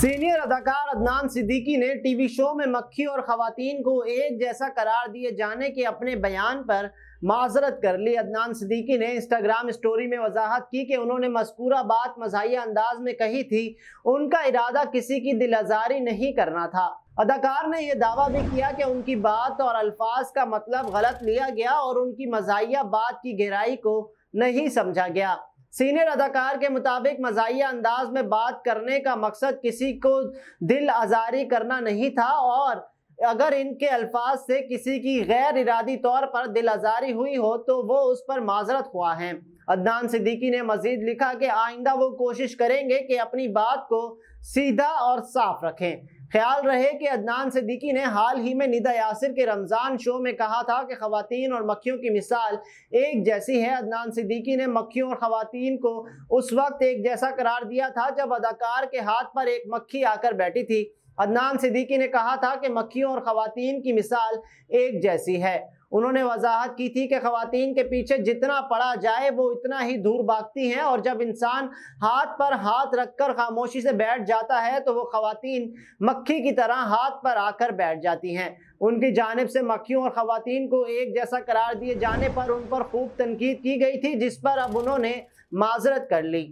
senior अदाकार अदनान सिद्दीकी ने TV show में मक्खी और खातन को एक जैसा करार दिए जाने के अपने बयान पर माजरत कर ली अदनान सिद्दीकी ने इंस्टाग्राम स्टोरी में वजाहत की कि उन्होंने मस्कूरा बात मजा अंदाज में कही थी उनका इरादा किसी की दिल आजारी नहीं करना था अदाकार ने यह दावा भी किया कि उनकी बात और अल्फाज का मतलब गलत लिया गया और उनकी मजाहिया बात की गहराई को नहीं समझा गया सीनियर अदाकार के मुताबिक मजाहिया अंदाज में बात करने का मकसद किसी को दिल आज़ारी करना नहीं था और अगर इनके अल्फाज से किसी की गैर इरादी तौर पर दिल आज़ारी हुई हो तो वो उस पर माजरत हुआ है अदनान सिद्दीकी ने मजीद लिखा कि आइंदा वो कोशिश करेंगे कि अपनी बात को सीधा और साफ रखें ख्याल रहे कि अदनान सिद्दीकी ने हाल ही में निदा यासिर के रमज़ान शो में कहा था कि ख़वातीन और मक्खियों की मिसाल एक जैसी है अदनान सिद्दीकी ने मक्खियों और ख़वातीन को उस वक्त एक जैसा करार दिया था जब अदाकार के हाथ पर एक मक्खी आकर बैठी थी अदनान सिद्दीकी ने कहा था कि मक्खियों और ख़वान की मिसाल एक जैसी है उन्होंने वजाहत की थी कि खातन के पीछे जितना पड़ा जाए वो इतना ही दूर भागती हैं और जब इंसान हाथ पर हाथ रख कर खामोशी से बैठ जाता है तो वो खातन मक्खी की तरह हाथ पर आकर बैठ जाती हैं उनकी जानब से मक्खियों और ख़वान को एक जैसा करार दिए जाने पर उन पर खूब तनकीद की गई थी जिस पर अब उन्होंने माजरत कर ली